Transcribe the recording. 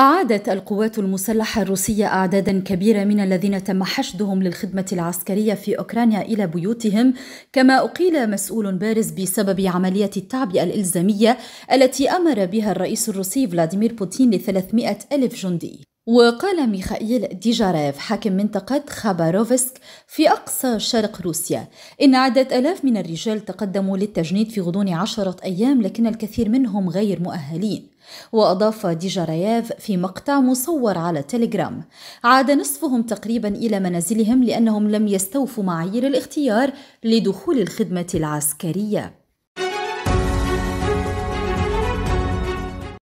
أعادت القوات المسلحة الروسية أعدادا كبيرة من الذين تم حشدهم للخدمة العسكرية في أوكرانيا إلى بيوتهم كما أقيل مسؤول بارز بسبب عملية التعبئة الإلزامية التي أمر بها الرئيس الروسي فلاديمير بوتين لثلاثمائة 300 ألف جندي وقال ميخائيل ديجارايف حاكم منطقة خاباروفسك في أقصى شرق روسيا إن عدة آلاف من الرجال تقدموا للتجنيد في غضون عشرة أيام لكن الكثير منهم غير مؤهلين وأضاف ديجارايف في مقطع مصور على تليجرام عاد نصفهم تقريبا إلى منازلهم لأنهم لم يستوفوا معايير الاختيار لدخول الخدمة العسكرية